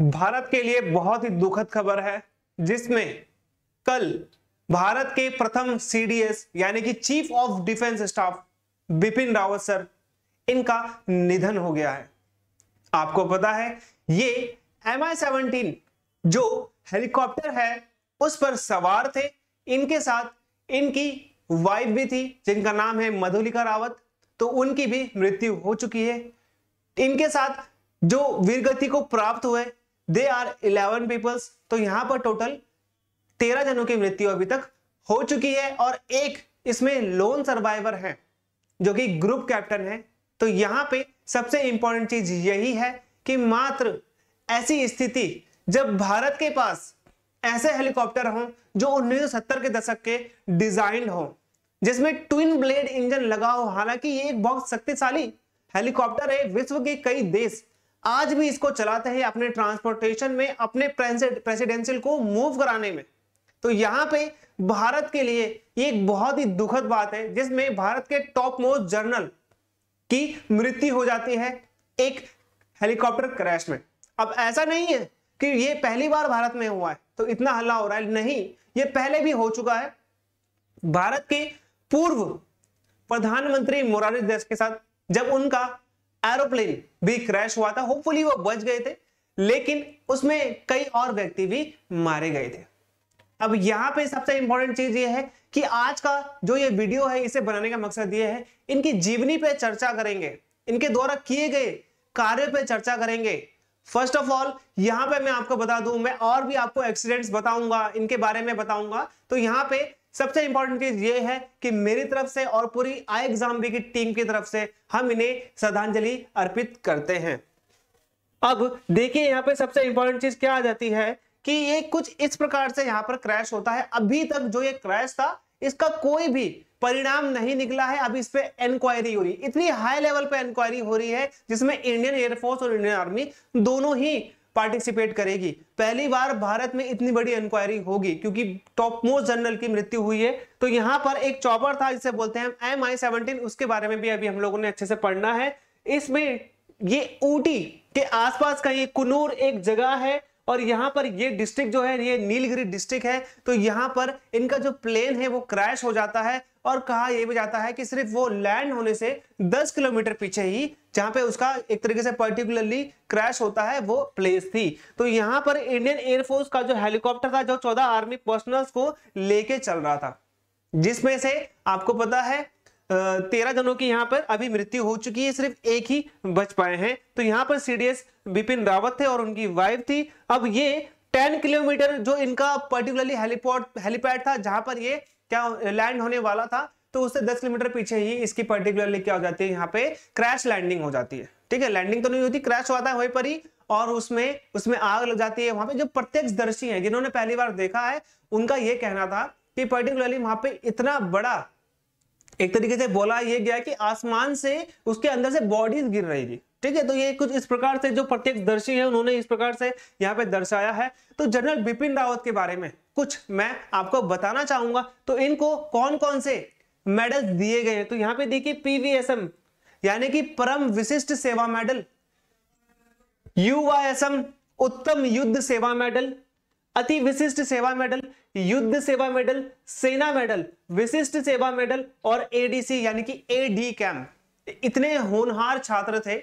भारत के लिए बहुत ही दुखद खबर है जिसमें कल भारत के प्रथम सीडीएस यानी कि chief of defence staff Bipin Rawat sir इनका निधन हो गया है आपको पता है ये एम आई सेवनटीन जो हेलीकॉप्टर है उस पर सवार थे इनके साथ इनकी वाइफ भी थी जिनका नाम है मधुलिका रावत तो उनकी भी मृत्यु हो चुकी है इनके साथ जो वीरगति को प्राप्त हुए दे आर इलेवन पीपल्स तो यहां पर टोटल तेरह जनों की मृत्यु अभी तक हो चुकी है और एक इसमें लोन सर्वाइवर है जो कि ग्रुप कैप्टन है तो यहां पे सबसे इंपॉर्टेंट चीज यही है कि मात्र ऐसी स्थिति जब भारत के पास ऐसे हेलीकॉप्टर हों जो 1970 के दशक के डिजाइन हो जिसमें ट्विन ब्लेड इंजन लगा हो हालांकि ये एक बहुत शक्तिशाली हेलीकॉप्टर है विश्व के कई देश आज भी इसको चलाते हैं अपने ट्रांसपोर्टेशन में अपने प्रेसिडेंशियल को मूव कराने में तो यहां पे भारत के लिए एक बहुत ही दुखद बात है जिसमें भारत के टॉप मोस्ट जर्नल की मृत्यु हो जाती है एक हेलीकॉप्टर क्रैश में अब ऐसा नहीं है कि ये पहली बार भारत में हुआ है तो इतना हल्ला हो रहा है नहीं ये पहले भी हो चुका है भारत के पूर्व प्रधानमंत्री मुरारी देश के साथ जब उनका एरोप्लेन भी क्रैश हुआ था होपफुली वो बच गए थे लेकिन उसमें कई और व्यक्ति भी मारे गए थे अब यहां पे सबसे इंपॉर्टेंट चीज ये है कि आज का जो ये वीडियो है इसे बनाने का मकसद ये है इनकी जीवनी पे चर्चा करेंगे इनके द्वारा किए गए कार्य पे चर्चा करेंगे फर्स्ट ऑफ ऑल यहां पे मैं आपको बता दूं मैं और भी आपको एक्सीडेंट्स बताऊंगा इनके बारे में बताऊंगा तो यहाँ पे सबसे इंपॉर्टेंट चीज ये है कि मेरी तरफ से और पूरी आई एग्जाम की टीम की तरफ से हम इन्हें श्रद्धांजलि अर्पित करते हैं अब देखिए यहाँ पे सबसे इंपॉर्टेंट चीज क्या आ जाती है कि ये कुछ इस प्रकार से यहाँ पर क्रैश होता है अभी तक जो ये क्रैश था इसका कोई भी परिणाम नहीं निकला है अभी इस पर एंक्वायरी हो रही है इतनी हाई लेवल पे एंक्वायरी हो रही है जिसमें इंडियन एयरफोर्स और इंडियन आर्मी दोनों ही पार्टिसिपेट करेगी पहली बार भारत में इतनी बड़ी इंक्वायरी होगी क्योंकि टॉप मोस्ट जनरल की मृत्यु हुई है तो यहाँ पर एक चौपर था जिसे बोलते हैं एम आई सेवनटीन उसके बारे में भी अभी हम लोगों ने अच्छे से पढ़ना है इसमें ये ऊटी के आसपास का ये कुनूर एक जगह है और यहां पर ये डिस्ट्रिक्ट जो है ये नीलगिरी डिस्ट्रिक्ट है तो यहां पर इनका जो प्लेन है वो क्रैश हो जाता है और कहा यह भी जाता है कि सिर्फ वो लैंड होने से 10 किलोमीटर पीछे ही जहां पे उसका एक तरीके से पर्टिकुलरली क्रैश होता है वो प्लेस थी तो यहाँ पर इंडियन एयरफोर्स का जो हेलीकॉप्टर था जो चौदह आर्मी पर्सनल्स को लेके चल रहा था जिसमें से आपको पता है तेरह जनों की यहाँ पर अभी मृत्यु हो चुकी है सिर्फ एक ही बच पाए हैं तो यहाँ पर सीडीएस बिपिन रावत थे और उनकी वाइफ थी अब ये टेन किलोमीटर जो इनका पर्टिकुलरली हेलीपोर्ट हेलीपैड था जहां पर ये क्या लैंड होने वाला था तो उससे 10 किलोमीटर पीछे ही इसकी पर्टिकुलरली क्या हो जाती है यहाँ पे क्रैश लैंडिंग हो जाती है ठीक है लैंडिंग तो नहीं होती क्रैश होता है वहीं पर ही और उसमें उसमें आग लग जाती है वहां पे जो प्रत्यक्ष दर्शी है जिन्होंने पहली बार देखा है उनका यह कहना था कि पर्टिकुलरली वहां पे इतना बड़ा एक तरीके से बोला यह गया कि आसमान से उसके अंदर से बॉडीज गिर रही थी ठीक है तो ये कुछ इस प्रकार से जो प्रत्यक्ष दर्शी है उन्होंने इस प्रकार से यहाँ पे दर्शाया है तो जनरल बिपिन रावत के बारे में कुछ मैं आपको बताना चाहूंगा तो इनको कौन कौन से मेडल्स दिए गए हैं तो यहां पे देखिए पीवीएसएम यानी कि परम विशिष्ट सेवा मेडल यूवाएसएम उत्तम युद्ध सेवा मेडल अति विशिष्ट सेवा मेडल युद्ध सेवा मेडल सेना मेडल विशिष्ट सेवा मेडल और एडीसी यानी कि एडी कैम इतने होनहार छात्र थे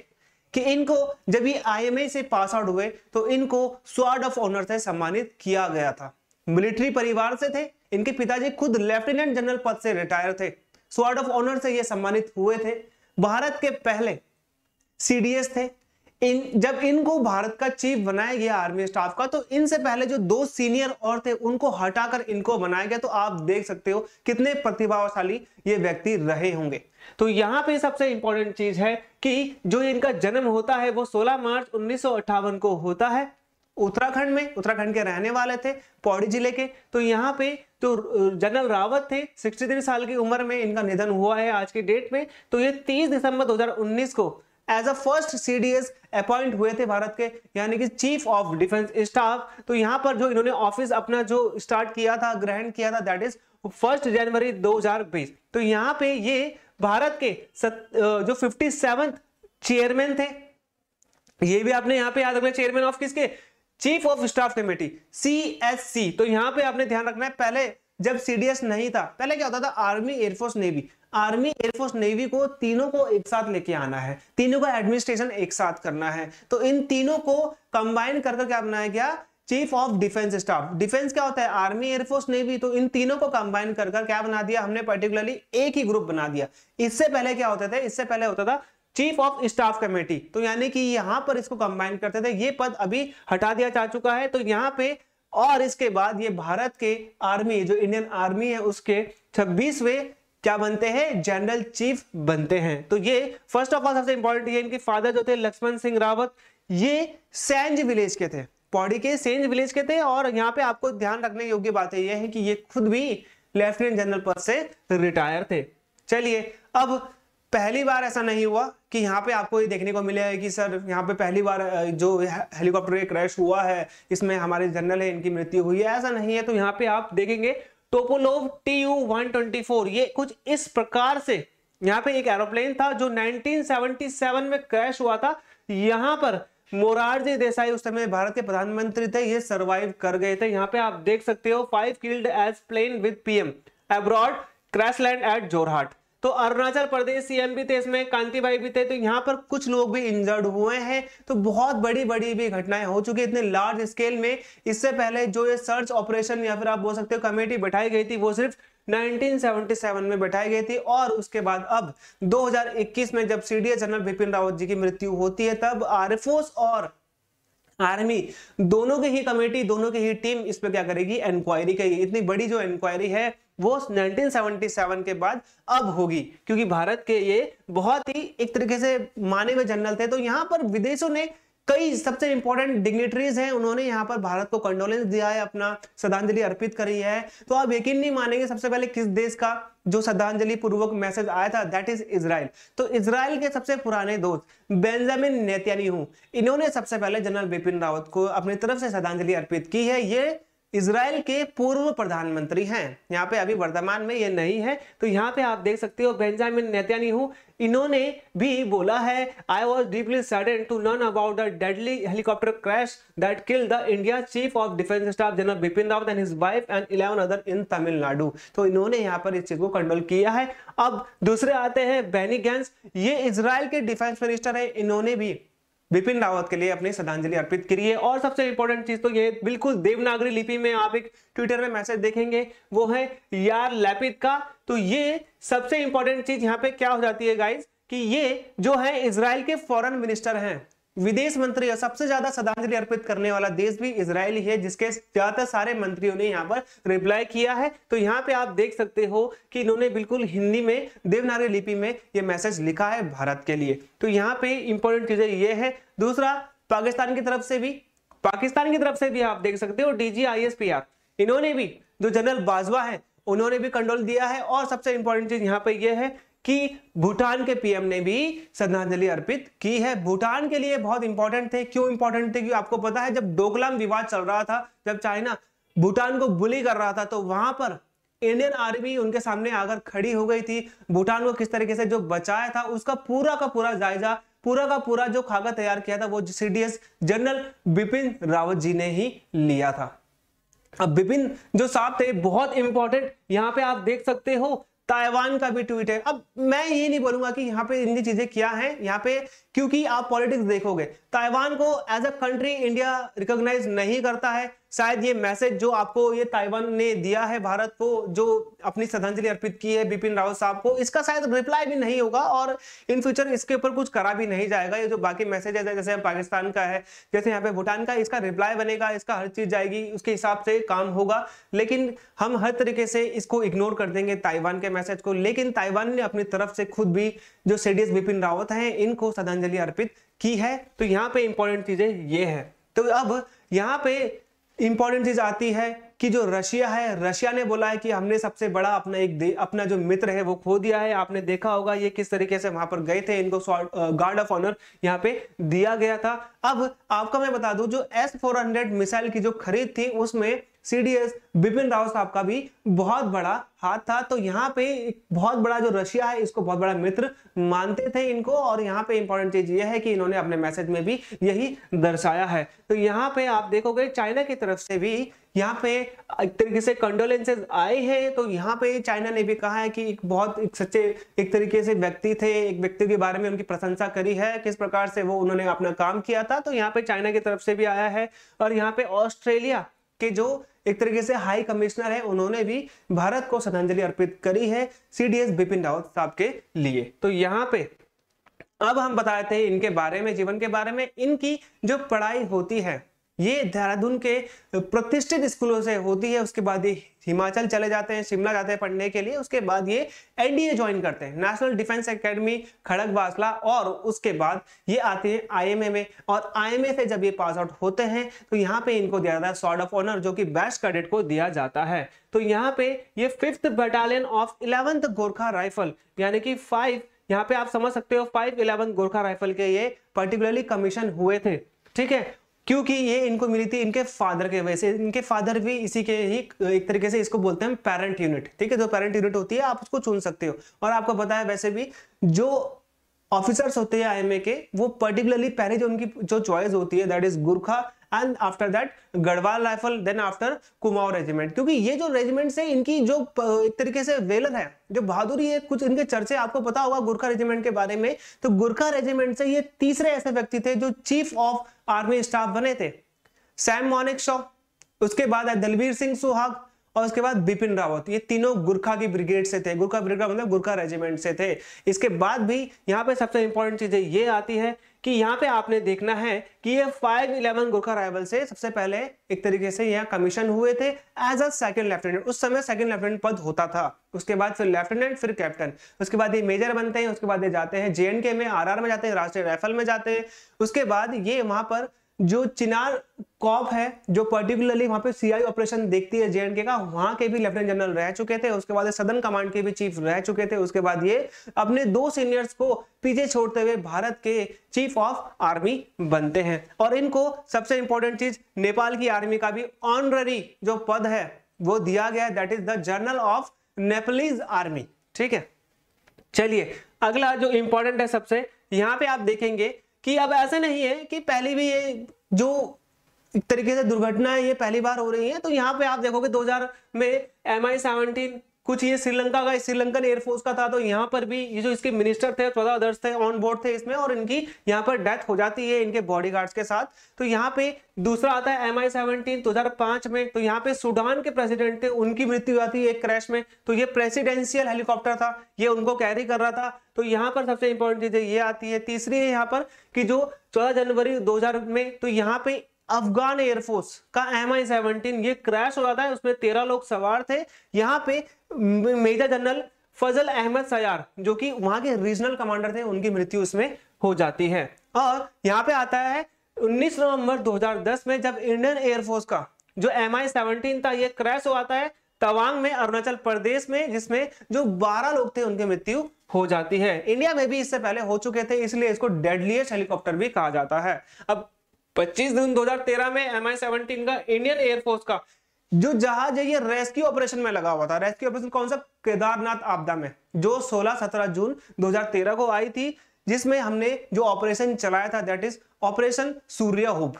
कि इनको जब ये आईएमए से पास आउट हुए तो इनको स्वाड ऑफ ऑनर से सम्मानित किया गया था मिलिट्री परिवार से थे इनके पिताजी खुद लेफ्टिनेंट जनरल पद से रिटायर थे स्वार्ड ऑफ ऑनर से ये सम्मानित हुए थे भारत के पहले सीडीएस थे इन जब इनको भारत का चीफ बनाया गया आर्मी स्टाफ का तो इनसे पहले जो दो सीनियर और थे उनको हटाकर इनको बनाया गया तो आप देख सकते हो कितने प्रतिभाशाली ये व्यक्ति रहे होंगे तो यहाँ पे सबसे इंपॉर्टेंट चीज है कि जो इनका जन्म होता है वो 16 मार्च उन्नीस को होता है उत्तराखंड में उत्तराखंड के रहने वाले थे पौड़ी जिले के तो यहाँ पे तो जनरल रावत थे 63 साल की उम्र में इनका निधन हुआ है आज की डेट में तो ये 30 दिसंबर 2019 को as a first CDS appoint हुए थे भारत के यानी कि चीफ ऑफ डिफेंस स्टाफ तो यहाँ पर जो इन्होंने ऑफिस अपना जो स्टार्ट किया था ग्रहण किया था दैट इज फर्स्ट जनवरी दो तो यहाँ पे ये भारत के सत, जो फिफ्टी चेयरमैन थे ये भी आपने यहाँ पे याद रखना चेयरमैन ऑफ किसके चीफ ऑफ स्टाफ कमेटी सी तो यहां पे आपने ध्यान रखना है पहले जब सीडीएस नहीं था पहले क्या होता था army air force navy army air force navy को तीनों को एक साथ लेके आना है तीनों का एडमिनिस्ट्रेशन एक साथ करना है तो इन तीनों को कंबाइन करके क्या बनाया गया chief of defence staff defence क्या होता है आर्मी एयरफोर्स नेवी तो इन तीनों को कंबाइन कर क्या बना दिया हमने पर्टिकुलरली एक ही ग्रुप बना दिया इससे पहले क्या होता था इससे पहले होता था चीफ ऑफ स्टाफ कमेटी तो यानी कि यहां पर इसको कंबाइन करते थे ये पद अभी हटा दिया जा चुका है तो यहाँ पे और इसके बाद ये भारत के आर्मी जो इंडियन आर्मी है उसके छब्बीसवे क्या बनते हैं जनरल चीफ बनते हैं तो ये फर्स्ट ऑफ ऑल सबसे इंपॉर्टेंट ये इनके फादर जो थे लक्ष्मण सिंह रावत ये सेंज विलेज के थे पौड़ी के सेंज विलेज के थे और यहाँ पे आपको ध्यान रखने योग्य बात यह है कि ये खुद भी लेफ्टिनेंट जनरल पद से रिटायर थे चलिए अब पहली बार ऐसा नहीं हुआ कि यहाँ पे आपको ये देखने को है कि सर यहाँ पे पहली बार जो हेलीकॉप्टर क्रैश हुआ है इसमें हमारे जनरल है इनकी मृत्यु हुई है ऐसा नहीं है तो यहाँ पे आप देखेंगे Tupolev T U one twenty four ये कुछ इस प्रकार से यहाँ पे एक एरोप्लेन था जो 1977 में क्रैश हुआ था यहाँ पर मोरारजी देसाई उस समय भारत के प्रधानमंत्री थे ये सरवाइव कर गए थे यहाँ पे आप देख सकते हो five killed as plane with PM abroad crash land at Jorhat तो अरुणाचल प्रदेश सीएम भी थे इसमें कांति भाई भी थे तो यहाँ पर कुछ लोग भी इंजर्ड हुए हैं तो बहुत बड़ी बड़ी भी घटनाएं हो चुकी इतने लार्ज स्केल में इससे पहले जो ये सर्च ऑपरेशन या फिर आप बोल सकते हो कमेटी बैठाई गई थी वो सिर्फ 1977 में बैठाई गई थी और उसके बाद अब 2021 में जब सी जनरल बिपिन रावत जी की मृत्यु होती है तब आर और आर्मी दोनों की ही कमेटी दोनों की ही टीम इस पर क्या करेगी इंक्वायरी करेगी इतनी बड़ी जो इंक्वायरी है वो 1977 के बाद अब होगी क्योंकि भारत के ये बहुत ही एक तरीके से माने हुए जनरल थे तो यहाँ पर विदेशों ने कई सबसे इंपॉर्टेंट डिग्नेटरीज हैं उन्होंने यहाँ पर भारत को कंडोलेंस दिया है अपना श्रद्धांजलि अर्पित करी है तो आप यकीन नहीं मानेंगे सबसे पहले किस देश का जो श्रद्धांजलि पूर्वक मैसेज आया था दैट इज इसराइल तो इसराइल के सबसे पुराने दोस्त बेंजामिन नेतन्याहू इन्होंने सबसे पहले जनरल बिपिन रावत को अपनी तरफ से श्रद्धांजलि अर्पित की है ये इसराइल के पूर्व प्रधानमंत्री हैं यहाँ पे अभी वर्तमान में ये नहीं है तो यहाँ पे आप देख सकते हो बेंजामिन हूँ इन्होंने भी बोला है I was deeply saddened to learn about the deadly helicopter crash that kill the India chief of defence staff general Bipin Rawat and his wife and eleven other in Tamil Nadu तो इन्होंने यहाँ पर इस चीज को कंट्रोल किया है अब दूसरे आते हैं बेनी गैंस ये इसराइल के डिफेंस मिनिस्टर है इन्होंने भी विपिन रावत के लिए अपनी श्रद्धांजलि अर्पित करिए और सबसे इंपॉर्टेंट चीज तो ये बिल्कुल देवनागरी लिपि में आप एक ट्विटर में मैसेज देखेंगे वो है यार लैपित का तो ये सबसे इंपॉर्टेंट चीज यहाँ पे क्या हो जाती है गाइज कि ये जो है इसराइल के फॉरेन मिनिस्टर हैं विदेश मंत्री और सबसे ज्यादा श्रद्धांजलि अर्पित करने वाला देश भी इसराइल ही है जिसके ज्यादातर सारे मंत्रियों ने यहाँ पर रिप्लाई किया है तो यहाँ पे आप देख सकते हो कि इन्होंने बिल्कुल हिंदी में देवनागरी लिपि में ये मैसेज लिखा है भारत के लिए तो यहाँ पे इंपॉर्टेंट चीजें ये है दूसरा पाकिस्तान की तरफ से भी पाकिस्तान की तरफ से भी आप देख सकते हो डीजी इन्होंने भी जो जनरल बाजवा है उन्होंने भी कंट्रोल दिया है और सबसे इंपॉर्टेंट चीज यहाँ पे ये है कि भूटान के पीएम ने भी श्रद्धांजलि अर्पित की है भूटान के लिए बहुत इंपॉर्टेंट थे क्यों इंपॉर्टेंट थे क्योंकि आपको पता है जब डोकलाम विवाद चल रहा था जब चाइना भूटान को बुली कर रहा था तो वहां पर इंडियन आर्मी उनके सामने आकर खड़ी हो गई थी भूटान को किस तरीके से जो बचाया था उसका पूरा का पूरा जायजा पूरा का पूरा जो खाका तैयार किया था वो सीडीएस जनरल बिपिन रावत जी ने ही लिया था अब बिपिन जो साहब थे बहुत इंपॉर्टेंट यहाँ पे आप देख सकते हो ताइवान का भी ट्वीट है अब मैं ये नहीं बोलूंगा कि यहाँ पे इनकी चीजें क्या है यहाँ पे क्योंकि आप पॉलिटिक्स देखोगे ताइवान को as a country India recognise नहीं करता है शायद ये मैसेज जो आपको ये ताइवान ने दिया है भारत को जो अपनी श्रद्धांजलि अर्पित की है बिपिन रावत साहब को इसका शायद रिप्लाई भी नहीं होगा और इन फ्यूचर इसके ऊपर कुछ करा भी नहीं जाएगा ये जो बाकी मैसेज है जैसे पाकिस्तान का है जैसे यहाँ पे भूटान का इसका रिप्लाई बनेगा इसका हर चीज जाएगी उसके हिसाब से काम होगा लेकिन हम हर तरीके से इसको इग्नोर कर देंगे ताइवान के मैसेज को लेकिन ताइवान ने अपनी तरफ से खुद भी जो सीडीएस बिपिन रावत है इनको श्रद्धांजलि अर्पित की है तो यहाँ पे इंपॉर्टेंट चीजें ये है तो अब यहाँ पे इंपॉर्टेंट चीज़ आती है कि जो रशिया है रशिया ने बोला है कि हमने सबसे बड़ा अपना एक अपना जो मित्र है वो खो दिया है आपने देखा होगा ये किस तरीके से वहां पर गए थे इनको गार्ड ऑफ ऑनर यहाँ पे दिया गया था अब आपका मैं बता दू जो एस फोर हंड्रेड मिसाइल की जो खरीद थी उसमें सीडीएस बिपिन रावत साहब का भी बहुत बड़ा हाथ था तो यहाँ पे बहुत बड़ा जो रशिया है इसको बहुत बड़ा मित्र मानते थे इनको और यहाँ पे इंपॉर्टेंट चीज ये है कि इन्होंने अपने मैसेज में भी यही दर्शाया है तो यहाँ पे आप देखोगे चाइना की तरफ से भी यहाँ पे एक तरीके से कंडोलेंसेज आए हैं तो यहाँ पे चाइना ने भी कहा है कि एक बहुत एक सच्चे एक तरीके से व्यक्ति थे एक व्यक्ति के बारे में उनकी प्रशंसा करी है किस प्रकार से वो उन्होंने अपना काम किया था तो यहाँ पे चाइना की तरफ से भी आया है और यहाँ पे ऑस्ट्रेलिया के जो एक तरीके से हाई कमिश्नर है उन्होंने भी भारत को श्रद्धांजलि अर्पित करी है सीडीएस बिपिन रावत साहब के लिए तो यहाँ पे अब हम बताते हैं इनके बारे में जीवन के बारे में इनकी जो पढ़ाई होती है ये देहरादून के प्रतिष्ठित स्कूलों से होती है उसके बाद ये हिमाचल चले जाते हैं शिमला जाते हैं पढ़ने के लिए उसके बाद ये एनडीए ज्वाइन करते हैं national defence academy Khadakwasla और उसके बाद ये आते हैं आईएमए में और आईएमए से जब ये पास आउट होते हैं तो यहाँ पे इनको दिया जाता है सॉर्ड ऑफ ऑनर जो कि बेस्ट कैडेट को दिया जाता है तो यहाँ पे ये fifth battalion of eleventh Gorkha rifle यानी कि फाइव यहाँ पे आप समझ सकते हो फाइव इलेवंथ गोरखा राइफल के ये पर्टिकुलरली कमीशन हुए थे ठीक है क्योंकि ये इनको मिली थी इनके फादर के वजह से इनके फादर भी इसी के ही एक तरीके से इसको बोलते हैं पेरेंट यूनिट ठीक है जो पेरेंट यूनिट होती है आप उसको चुन सकते हो और आपको पता है वैसे भी जो ऑफिसर्स होते हैं आईएमए के वो पर्टिकुलरली पहले जो उनकी जो चॉइस होती है that is Gurkha and after that Garhwal rifle then after Kumaon regiment क्योंकि ये जो रेजिमेंट है इनकी जो एक तरीके से वेलर है जो बहादुरी है कुछ इनके चर्चे आपको पता होगा गुरखा रेजिमेंट के बारे में तो गुरखा रेजिमेंट से ये तीसरे ऐसे व्यक्ति थे जो चीफ ऑफ आर्मी स्टाफ बने थे सैम मोनिक शॉ उसके बाद है दलबीर सिंह सुहाग और उसके बाद बिपिन रावत ये तीनों गुरखा की ब्रिगेड से थे गुरखा ब्रिगेड मतलब गुरखा रेजिमेंट से थे इसके बाद भी यहाँ पे सबसे इंपॉर्टेंट चीज़ ये आती है कि यहाँ पे आपने देखना है कि ये फाइव इलेवन गुरखा राइवल से सबसे पहले एक तरीके से यहाँ कमीशन हुए थे एज अ सेकंड लेफ्टिनेंट उस समय सेकंड लेफ्टिनेंट पद होता था उसके बाद फिर लेफ्टिनेंट फिर कैप्टन उसके बाद ये मेजर बनते हैं उसके बाद ये जाते हैं जे में आर में जाते हैं राष्ट्रीय राइफल में जाते हैं उसके बाद ये वहां पर जो चिनार कॉप है जो पर्टिकुलरली वहां पे सीआई ऑपरेशन देखती है जेएनके का वहां के भी लेफ्टिनेंट जनरल रह चुके थे उसके बाद सदन कमांड के भी चीफ रह चुके थे उसके बाद ये अपने दो सीनियर्स को पीछे छोड़ते हुए भारत के चीफ ऑफ आर्मी बनते हैं और इनको सबसे इंपॉर्टेंट चीज नेपाल की आर्मी का भी ऑनररी जो पद है वो दिया गया that is the general of Nepalese army ठीक है चलिए अगला जो इंपॉर्टेंट है सबसे यहाँ पे आप देखेंगे कि अब ऐसे नहीं है कि पहली भी ये जो तरीके से दुर्घटना है ये पहली बार हो रही है तो यहाँ पे आप देखोगे 2000 में एम आई सेवनटीन कुछ ये श्रीलंका का श्रीलंकन एयरफोर्स का था तो यहाँ पर भी ये जो इसके मिनिस्टर थे चौदह अदर्स थे ऑन बोर्ड थे इसमें और इनकी यहाँ पर डेथ हो जाती है इनके बॉडी के साथ तो यहाँ पे दूसरा आता है एम आई सेवनटीन दो हजार पांच में तो यहाँ पे सूडान के प्रेसिडेंट थे उनकी मृत्यु हुआ थी एक क्रैश में तो ये प्रेसिडेंशियल हेलीकॉप्टर था ये उनको कैरी कर रहा था तो यहाँ पर सबसे इंपॉर्टेंट चीजें ये आती है तीसरी है यहाँ पर कि जो चौदह जनवरी हजार में तो यहाँ पे अफगान एयरफोर्स का एम आई सेवनटीन ये क्रैश हो रहा था उसमें तेरह लोग सवार थे यहाँ पे मेजर जनरल फजल अहमद सयार जो कि वहां के रीजनल कमांडर थे उनकी मृत्यु उसमें हो जाती है और यहाँ पे आता है 19 नवंबर 2010 में जब इंडियन एयरफोर्स का जो एम आई सेवनटीन था ये क्रैश हो जाता है तवांग में अरुणाचल प्रदेश में जिसमें जो 12 लोग थे उनकी मृत्यु हो जाती है इंडिया में भी इससे पहले हो चुके थे इसलिए इसको डेडलीस्ट हेलीकॉप्टर भी कहा जाता है अब 25 जून 2013 में एम आई सेवनटीन का इंडियन एयरफोर्स का जो जहाज है ये रेस्क्यू ऑपरेशन में लगा हुआ था रेस्क्यू ऑपरेशन कौन सा केदारनाथ आपदा में जो 16-17 जून 2013 को आई थी जिसमें हमने जो ऑपरेशन चलाया था that is operation Surya hope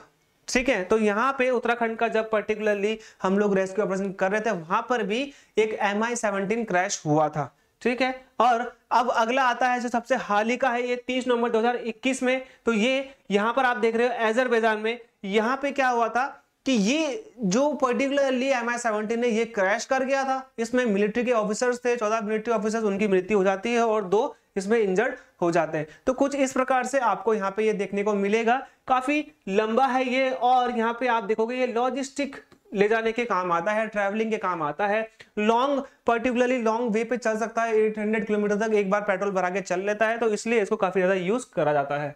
ठीक है तो यहाँ पे उत्तराखंड का जब पर्टिकुलरली हम लोग रेस्क्यू ऑपरेशन कर रहे थे वहां पर भी एक एम आई सेवनटीन क्रैश हुआ था ठीक है और अब अगला आता है जो सबसे हाल ही का है ये 30 नवंबर 2021 में तो ये यहाँ पर आप देख रहे हो एजरबैजान में यहां पे क्या हुआ था कि ये जो पर्टिकुलरली एम आई सेवनटीन ने ये क्रैश कर गया था इसमें मिलिट्री के ऑफिसर्स थे चौदह मिलिट्री ऑफिसर्स उनकी मृत्यु हो जाती है और दो इसमें इंजर्ड हो जाते हैं तो कुछ इस प्रकार से आपको यहाँ पे ये देखने को मिलेगा काफी लंबा है ये और यहाँ पे आप देखोगे ये लॉजिस्टिक ले जाने के काम आता है ट्रैवलिंग के काम आता है लॉन्ग पर्टिकुलरली लॉन्ग वे पे चल सकता है 800 किलोमीटर तक एक बार पेट्रोल भरा के चल लेता है तो इसलिए इसको काफी ज्यादा यूज करा जाता है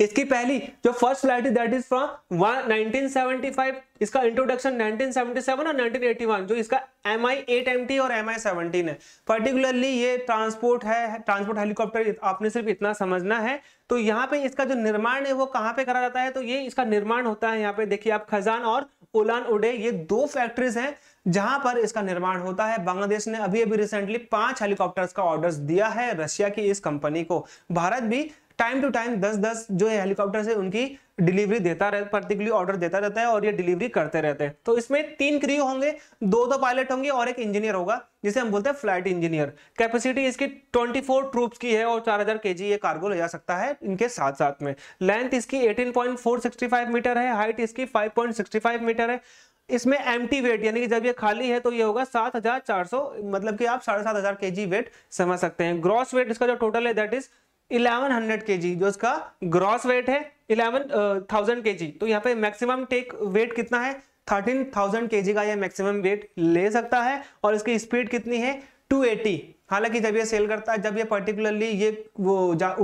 इसकी पहली जो फर्स्ट फ्लाइट है दैट इज फ्रॉम 1975 इसका इंट्रोडक्शन 1977 और 1981 जो इसका M I eight M T और एम आई सेवनटीन है पर्टिकुलरली ये ट्रांसपोर्ट है ट्रांसपोर्ट हेलीकॉप्टर आपने सिर्फ इतना समझना है तो यहाँ पे इसका जो निर्माण है वो कहाँ पे करा जाता है तो ये इसका निर्माण होता है यहाँ पे देखिए आप खजान और उलान उडे ये दो फैक्ट्रीज हैं जहां पर इसका निर्माण होता है बांग्लादेश ने अभी अभी रिसेंटली पांच हेलीकॉप्टर्स का ऑर्डर दिया है रशिया की इस कंपनी को भारत भी टाइम टू टाइम दस दस जो हेलीकॉप्टर है उनकी डिलीवरी देता रहता पर्टिकुलर ऑर्डर देता रहता है और ये डिलीवरी करते रहते हैं तो इसमें तीन क्रियो होंगे दो दो पायलट होंगे और एक इंजीनियर होगा जिसे हम बोलते हैं फ्लाइट इंजीनियर कैपेसिटी इसकी 24 ट्रूप्स की है और 4000 केजी ये कार्गो ले जा सकता है इनके साथ साथ में लेंथ इसकी 18.465 मीटर है हाइट इसकी 5.65 मीटर है इसमें एम वेट यानी कि जब ये खाली है तो ये होगा सात हजार चार सौ मतलब कि आप साढ़े सात हजार के जी वेट समझ सकते हैं ग्रॉस वेट इसका जो टोटल है दैट इज इलेवन हंड्रेड जो इसका ग्रॉस वेट है इलेवन थाउजेंड के जी तो यहाँ पे मैक्सिमम टेक वेट कितना है थर्टीन थाउजेंड के जी का यह मैक्सिमम वेट ले सकता है और इसकी स्पीड कितनी है टू एटी हालांकि जब ये सेल करता है जब ये पर्टिकुलरली ये वो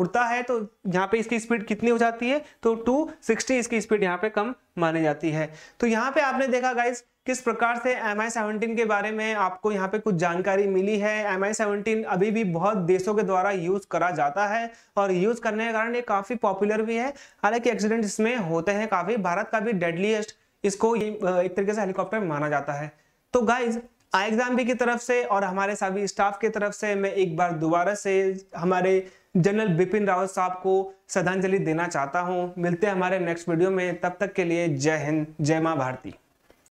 उड़ता है तो यहाँ पे इसकी स्पीड कितनी हो जाती है तो 260 इसकी स्पीड यहाँ पे कम मानी जाती है तो यहाँ पे आपने देखा गाइज किस प्रकार से एम आई सेवनटीन के बारे में आपको यहाँ पे कुछ जानकारी मिली है एम आई सेवनटीन अभी भी बहुत देशों के द्वारा यूज़ करा जाता है और यूज़ करने के कारण ये काफ़ी पॉपुलर भी है हालांकि एक्सीडेंट इसमें होते हैं काफ़ी भारत का भी डेडलीस्ट इसको एक तरीके से हेलीकॉप्टर माना जाता है तो गाइज आई एग्जाम की तरफ से और हमारे सभी स्टाफ की तरफ से मैं एक बार दोबारा से हमारे जनरल बिपिन रावत साहब को श्रद्धांजलि देना चाहता हूँ मिलते हैं हमारे नेक्स्ट वीडियो में तब तक के लिए जय हिंद जय माँ भारती